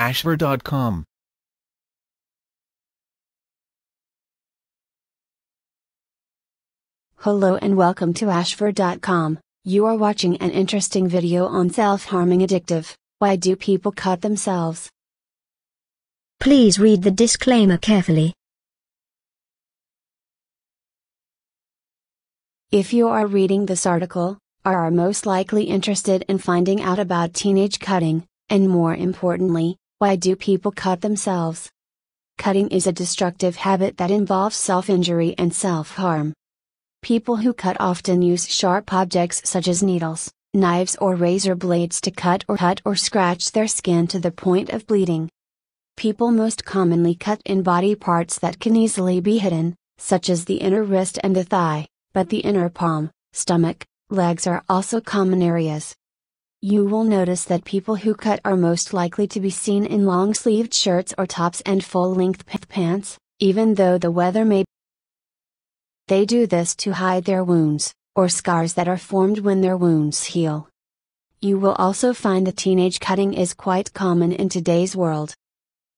Ashver.com Hello and welcome to Ashford.com. You are watching an interesting video on self-harming addictive. Why do people cut themselves? Please read the disclaimer carefully. If you are reading this article, are most likely interested in finding out about teenage cutting, and more importantly, why do people cut themselves? Cutting is a destructive habit that involves self injury and self harm. People who cut often use sharp objects such as needles, knives, or razor blades to cut or cut or scratch their skin to the point of bleeding. People most commonly cut in body parts that can easily be hidden, such as the inner wrist and the thigh, but the inner palm, stomach, legs are also common areas. You will notice that people who cut are most likely to be seen in long sleeved shirts or tops and full length pants, even though the weather may. They do this to hide their wounds, or scars that are formed when their wounds heal. You will also find that teenage cutting is quite common in today's world.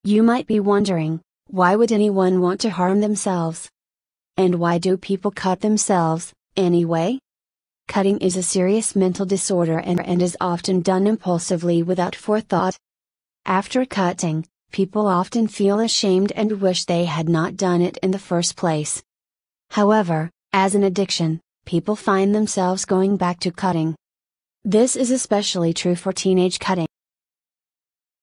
You might be wondering, why would anyone want to harm themselves? And why do people cut themselves, anyway? Cutting is a serious mental disorder and, and is often done impulsively without forethought. After cutting, people often feel ashamed and wish they had not done it in the first place. However, as an addiction, people find themselves going back to cutting. This is especially true for teenage cutting.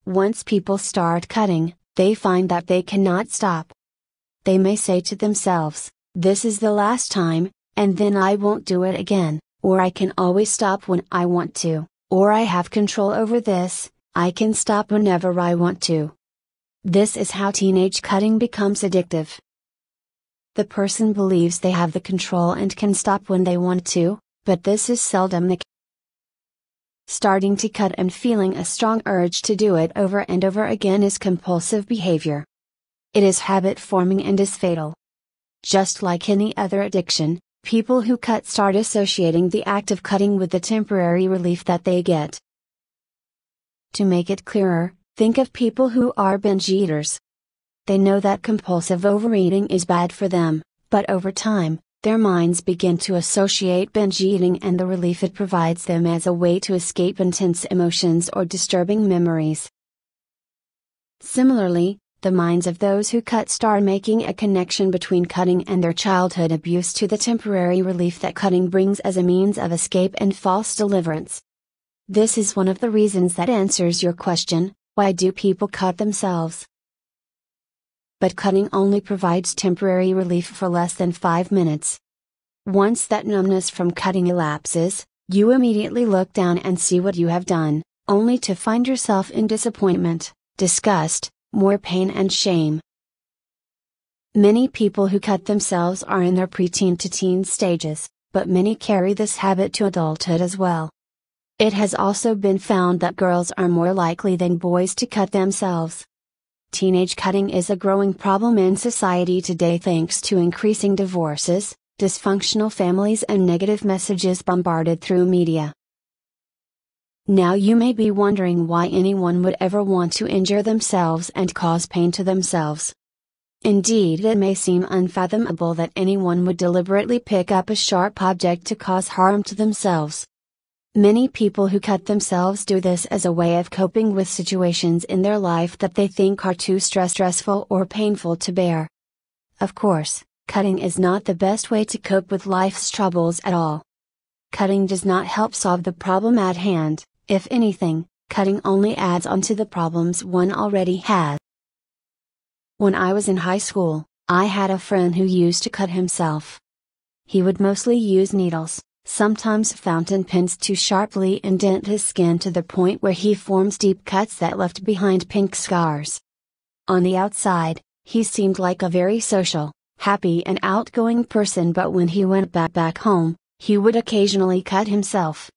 Once people start cutting, they find that they cannot stop. They may say to themselves, This is the last time, and then I won't do it again or I can always stop when I want to, or I have control over this, I can stop whenever I want to. This is how teenage cutting becomes addictive. The person believes they have the control and can stop when they want to, but this is seldom the case. Starting to cut and feeling a strong urge to do it over and over again is compulsive behavior. It is habit forming and is fatal. Just like any other addiction, people who cut start associating the act of cutting with the temporary relief that they get. To make it clearer, think of people who are binge eaters. They know that compulsive overeating is bad for them, but over time, their minds begin to associate binge eating and the relief it provides them as a way to escape intense emotions or disturbing memories. Similarly, the minds of those who cut start making a connection between cutting and their childhood abuse to the temporary relief that cutting brings as a means of escape and false deliverance. This is one of the reasons that answers your question why do people cut themselves? But cutting only provides temporary relief for less than five minutes. Once that numbness from cutting elapses, you immediately look down and see what you have done, only to find yourself in disappointment, disgust, more pain and shame. Many people who cut themselves are in their preteen to teen stages, but many carry this habit to adulthood as well. It has also been found that girls are more likely than boys to cut themselves. Teenage cutting is a growing problem in society today thanks to increasing divorces, dysfunctional families, and negative messages bombarded through media. Now you may be wondering why anyone would ever want to injure themselves and cause pain to themselves. Indeed, it may seem unfathomable that anyone would deliberately pick up a sharp object to cause harm to themselves. Many people who cut themselves do this as a way of coping with situations in their life that they think are too stress stressful or painful to bear. Of course, cutting is not the best way to cope with life's troubles at all. Cutting does not help solve the problem at hand, if anything, cutting only adds onto the problems one already has. When I was in high school, I had a friend who used to cut himself. He would mostly use needles, sometimes fountain pens to sharply indent his skin to the point where he forms deep cuts that left behind pink scars. On the outside, he seemed like a very social, happy and outgoing person but when he went back back home, he would occasionally cut himself.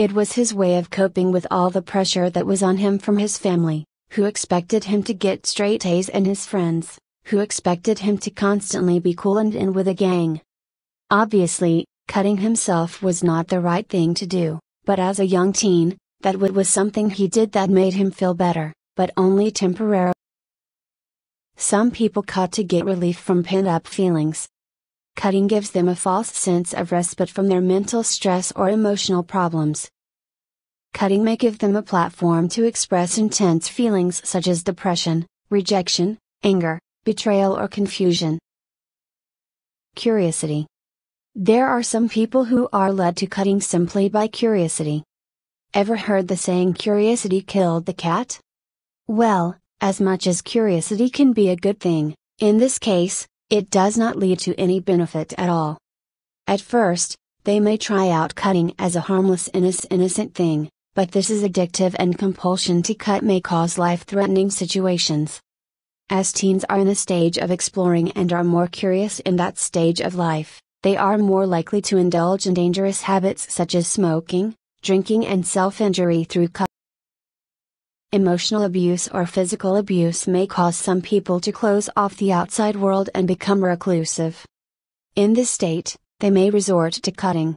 It was his way of coping with all the pressure that was on him from his family, who expected him to get straight A's and his friends, who expected him to constantly be cool and in with a gang. Obviously, cutting himself was not the right thing to do, but as a young teen, that would was something he did that made him feel better, but only temporarily. Some people cut to get relief from pent up feelings, cutting gives them a false sense of respite from their mental stress or emotional problems. Cutting may give them a platform to express intense feelings such as depression, rejection, anger, betrayal, or confusion. Curiosity. There are some people who are led to cutting simply by curiosity. Ever heard the saying curiosity killed the cat? Well, as much as curiosity can be a good thing, in this case, it does not lead to any benefit at all. At first, they may try out cutting as a harmless innocent thing, but this is addictive and compulsion to cut may cause life-threatening situations. As teens are in the stage of exploring and are more curious in that stage of life, they are more likely to indulge in dangerous habits such as smoking, drinking and self-injury through cutting. Emotional abuse or physical abuse may cause some people to close off the outside world and become reclusive. In this state, they may resort to cutting.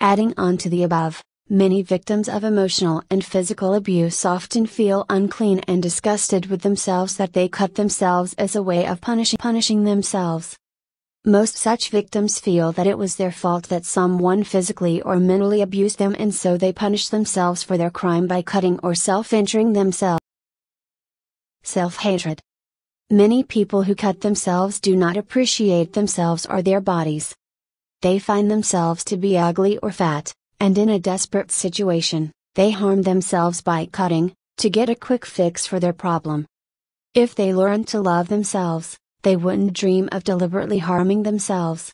Adding on to the above, many victims of emotional and physical abuse often feel unclean and disgusted with themselves that they cut themselves as a way of punishing, punishing themselves. Most such victims feel that it was their fault that someone physically or mentally abused them and so they punish themselves for their crime by cutting or self injuring themselves. Self hatred. Many people who cut themselves do not appreciate themselves or their bodies. They find themselves to be ugly or fat, and in a desperate situation, they harm themselves by cutting, to get a quick fix for their problem. If they learn to love themselves, they wouldn't dream of deliberately harming themselves.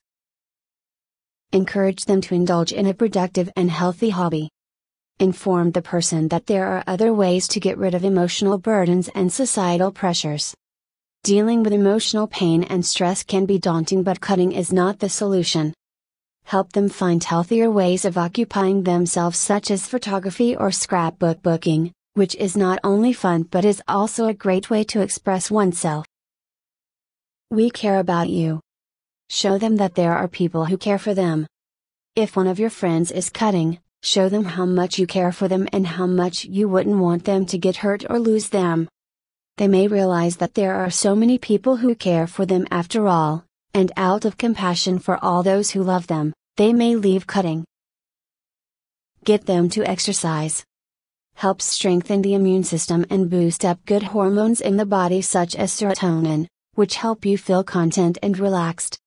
Encourage them to indulge in a productive and healthy hobby. Inform the person that there are other ways to get rid of emotional burdens and societal pressures. Dealing with emotional pain and stress can be daunting, but cutting is not the solution. Help them find healthier ways of occupying themselves, such as photography or scrapbook booking, which is not only fun but is also a great way to express oneself. We care about you. Show them that there are people who care for them. If one of your friends is cutting, show them how much you care for them and how much you wouldn't want them to get hurt or lose them. They may realize that there are so many people who care for them after all, and out of compassion for all those who love them, they may leave cutting. Get them to exercise. Helps strengthen the immune system and boost up good hormones in the body such as serotonin, which help you feel content and relaxed.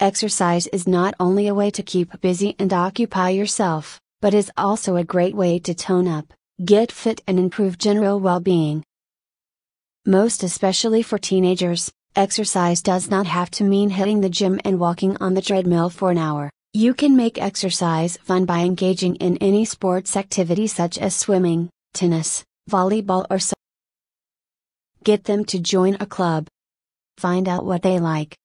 Exercise is not only a way to keep busy and occupy yourself, but is also a great way to tone up, get fit, and improve general well being. Most especially for teenagers, exercise does not have to mean hitting the gym and walking on the treadmill for an hour. You can make exercise fun by engaging in any sports activity such as swimming, tennis, volleyball, or soccer. Get them to join a club. Find out what they like.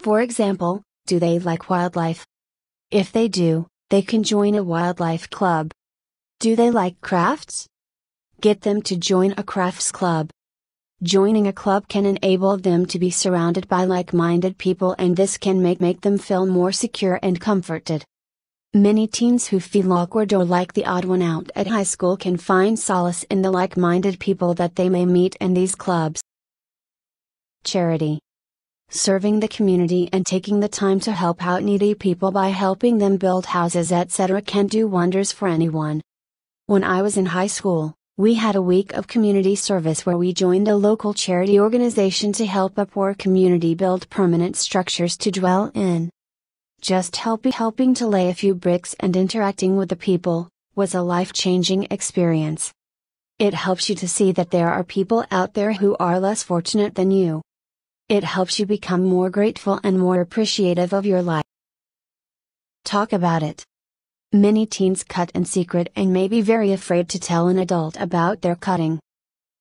For example, do they like wildlife? If they do, they can join a wildlife club. Do they like crafts? Get them to join a crafts club. Joining a club can enable them to be surrounded by like minded people, and this can make, make them feel more secure and comforted. Many teens who feel awkward or like the odd one out at high school can find solace in the like minded people that they may meet in these clubs charity. Serving the community and taking the time to help out needy people by helping them build houses, etc., can do wonders for anyone. When I was in high school, we had a week of community service where we joined a local charity organization to help a poor community build permanent structures to dwell in. Just help helping to lay a few bricks and interacting with the people was a life changing experience. It helps you to see that there are people out there who are less fortunate than you, it helps you become more grateful and more appreciative of your life. Talk about it. Many teens cut in secret and may be very afraid to tell an adult about their cutting.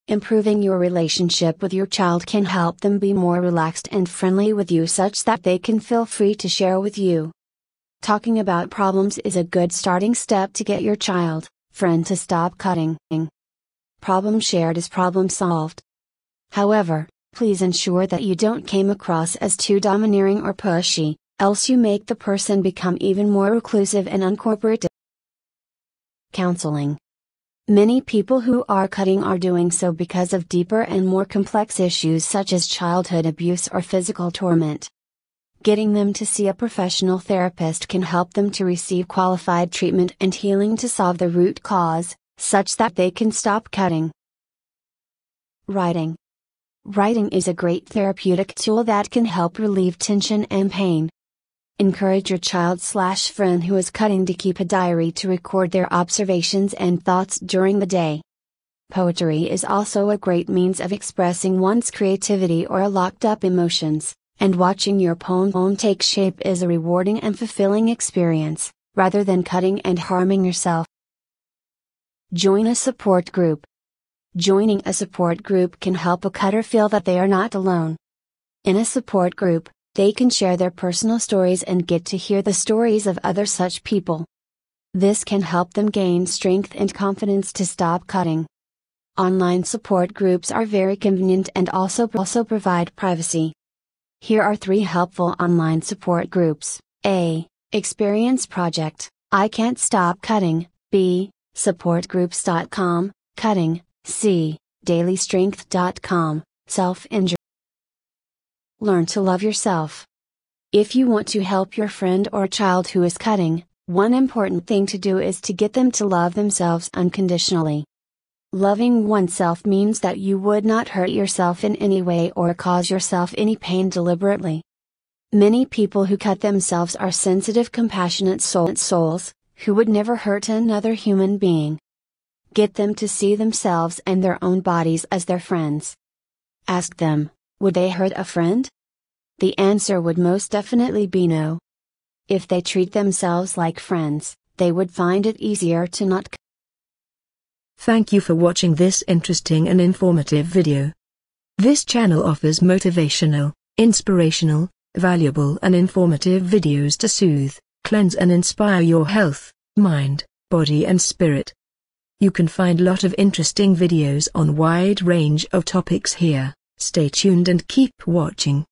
Improving your relationship with your child can help them be more relaxed and friendly with you such that they can feel free to share with you. Talking about problems is a good starting step to get your child, friend to stop cutting. Problem shared is problem solved. However, Please ensure that you don't came across as too domineering or pushy, else you make the person become even more reclusive and uncooperative. Counseling Many people who are cutting are doing so because of deeper and more complex issues such as childhood abuse or physical torment. Getting them to see a professional therapist can help them to receive qualified treatment and healing to solve the root cause, such that they can stop cutting. Writing Writing is a great therapeutic tool that can help relieve tension and pain. Encourage your child slash friend who is cutting to keep a diary to record their observations and thoughts during the day. Poetry is also a great means of expressing one's creativity or locked up emotions, and watching your poem take shape is a rewarding and fulfilling experience, rather than cutting and harming yourself. Join a support group. Joining a support group can help a cutter feel that they are not alone. In a support group, they can share their personal stories and get to hear the stories of other such people. This can help them gain strength and confidence to stop cutting. Online support groups are very convenient and also, also provide privacy. Here are three helpful online support groups A. Experience Project, I Can't Stop Cutting, B. SupportGroups.com, Cutting, C. DailyStrength.com Self Injury. Learn to love yourself. If you want to help your friend or child who is cutting, one important thing to do is to get them to love themselves unconditionally. Loving oneself means that you would not hurt yourself in any way or cause yourself any pain deliberately. Many people who cut themselves are sensitive, compassionate souls, who would never hurt another human being. Get them to see themselves and their own bodies as their friends. Ask them, would they hurt a friend? The answer would most definitely be no. If they treat themselves like friends, they would find it easier to not. Thank you for watching this interesting and informative video. This channel offers motivational, inspirational, valuable and informative videos to soothe, cleanse and inspire your health, mind, body and spirit. You can find lot of interesting videos on wide range of topics here. Stay tuned and keep watching.